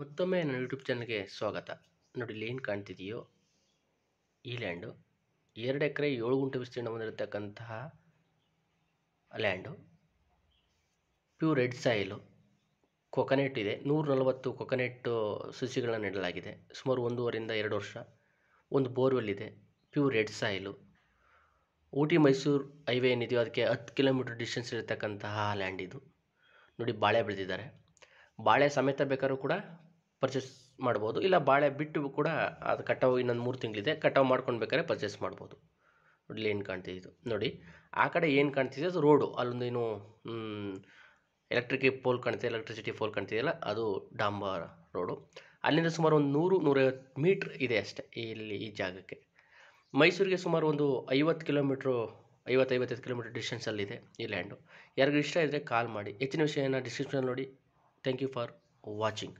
ಮತ್ತೊಮ್ಮೆ ನನ್ನ ಯೂಟ್ಯೂಬ್ ಚಾನಲ್ಗೆ ಸ್ವಾಗತ ನೋಡಿ ಇಲ್ಲಿ ಏನು ಕಾಣ್ತಿದೆಯೋ ಈ ಲ್ಯಾಂಡು ಎರಡು ಎಕರೆ ಏಳು ಗುಂಟೆ ವಿಸ್ತೀರ್ಣ ಹೊಂದಿರತಕ್ಕಂತಹ land pure red soil coconut ಇದೆ ನೂರ ನಲವತ್ತು ಕೊಕೊನೆಟ್ಟು ಸಸಿಗಳನ್ನು ನೆಡಲಾಗಿದೆ ಸುಮಾರು ಒಂದೂವರೆಯಿಂದ ಎರಡು ವರ್ಷ ಒಂದು ಬೋರ್ವೆಲ್ ಇದೆ pure red soil Ooty Mysuru highway ಏನಿದೆಯೋ ಅದಕ್ಕೆ ಹತ್ತು ಕಿಲೋಮೀಟ್ರ್ ಡಿಸ್ಟೆನ್ಸ್ ಇರತಕ್ಕಂತಹ ಲ್ಯಾಂಡ್ ಇದು ನೋಡಿ ಬಾಳೆ ಬೆಳೆದಿದ್ದಾರೆ ಬಾಳೆ ಸಮೇತ ಬೇಕಾದ್ರೂ ಕೂಡ ಪರ್ಚೇಸ್ ಮಾಡ್ಬೋದು ಇಲ್ಲ ಬಾಳೆ ಬಿಟ್ಟು ಕೂಡ ಅದು ಕಟಾವು ಇನ್ನೊಂದು ಮೂರು ತಿಂಗಳಿದೆ ಕಟಾವು ಮಾಡ್ಕೊಂಡು ಬೇಕಾದ್ರೆ ಪರ್ಚೇಸ್ ಮಾಡ್ಬೋದು ಇಲ್ಲಿ ಏನು ಕಾಣ್ತಿದೆ ನೋಡಿ ಆ ಕಡೆ ಏನು ಕಾಣ್ತಿದೆ ಅದು ರೋಡು ಏನು ಎಲೆಕ್ಟ್ರಿಕ್ ಪೋಲ್ ಕಾಣ್ತಿದೆ ಎಲೆಕ್ಟ್ರಿಸಿಟಿ ಪೋಲ್ ಕಾಣ್ತಿದೆಯಲ್ಲ ಅದು ಡಾಂಬರ್ ರೋಡು ಅಲ್ಲಿಂದ ಸುಮಾರು ಒಂದು ನೂರು ನೂರೈವತ್ತು ಮೀಟ್ರ್ ಇದೆ ಅಷ್ಟೇ ಇಲ್ಲಿ ಈ ಜಾಗಕ್ಕೆ ಮೈಸೂರಿಗೆ ಸುಮಾರು ಒಂದು ಐವತ್ತು ಕಿಲೋಮೀಟ್ರು ಐವತ್ತೈವತ್ತೈದು ಐವತ್ತೈದು ಕಿಲೋಮೀಟ್ರ್ ಡಿಸ್ಟೆನ್ಸಲ್ಲಿದೆ ಈ ಲ್ಯಾಂಡು ಯಾರಿಗೂ ಇಷ್ಟ ಇದ್ದರೆ ಕಾಲ್ ಮಾಡಿ ಹೆಚ್ಚಿನ ವಿಷಯನ ಡಿಸ್ಕ್ರಿಪ್ಷನಲ್ಲಿ ನೋಡಿ ಥ್ಯಾಂಕ್ ಯು ಫಾರ್ ವಾಚಿಂಗ್